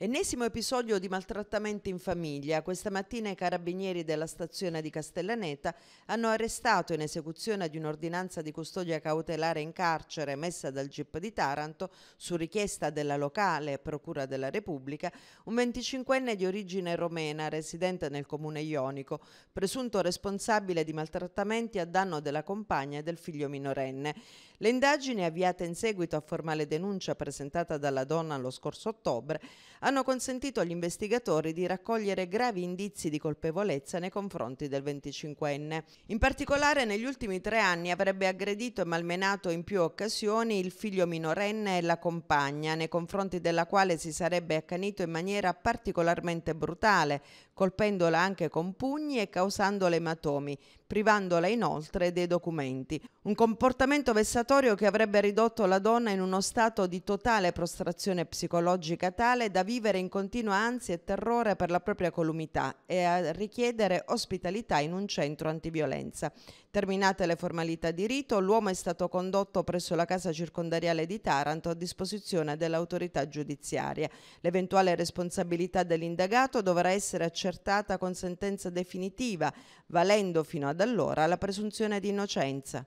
Ennesimo episodio di maltrattamenti in famiglia. Questa mattina i carabinieri della stazione di Castellaneta hanno arrestato in esecuzione di un'ordinanza di custodia cautelare in carcere emessa dal GIP di Taranto su richiesta della locale Procura della Repubblica un 25enne di origine romena residente nel comune ionico, presunto responsabile di maltrattamenti a danno della compagna e del figlio minorenne. Le indagini avviate in seguito a formale denuncia presentata dalla donna lo scorso ottobre hanno consentito agli investigatori di raccogliere gravi indizi di colpevolezza nei confronti del 25enne. In particolare negli ultimi tre anni avrebbe aggredito e malmenato in più occasioni il figlio minorenne e la compagna, nei confronti della quale si sarebbe accanito in maniera particolarmente brutale, colpendola anche con pugni e causandole ematomi, privandola inoltre dei documenti. Un comportamento vessatorio che avrebbe ridotto la donna in uno stato di totale prostrazione psicologica tale da vivere in continua ansia e terrore per la propria columità e a richiedere ospitalità in un centro antiviolenza. Terminate le formalità di rito, l'uomo è stato condotto presso la casa circondariale di Taranto a disposizione dell'autorità giudiziaria. L'eventuale responsabilità dell'indagato dovrà essere accertata con sentenza definitiva, valendo fino ad da allora la presunzione di innocenza.